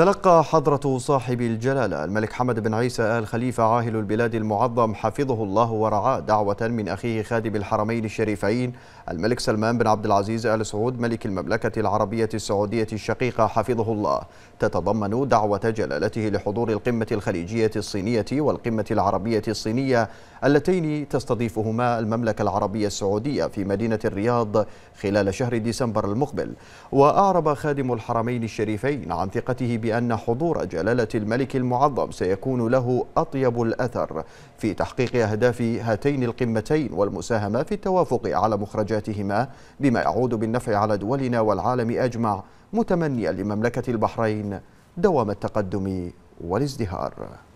تلقى حضرة صاحب الجلالة الملك حمد بن عيسى آل خليفة عاهل البلاد المعظم حفظه الله ورعاه دعوة من أخيه خادم الحرمين الشريفين الملك سلمان بن عبد العزيز آل سعود ملك المملكة العربية السعودية الشقيقة حفظه الله تتضمن دعوة جلالته لحضور القمة الخليجية الصينية والقمة العربية الصينية اللتين تستضيفهما المملكة العربية السعودية في مدينة الرياض خلال شهر ديسمبر المقبل وأعرب خادم الحرمين الشريفين عن ثقته بأن حضور جلالة الملك المعظم سيكون له أطيب الأثر في تحقيق أهداف هاتين القمتين والمساهمة في التوافق على مخرجاتهما بما يعود بالنفع على دولنا والعالم أجمع متمنيا لمملكة البحرين دوام التقدم والازدهار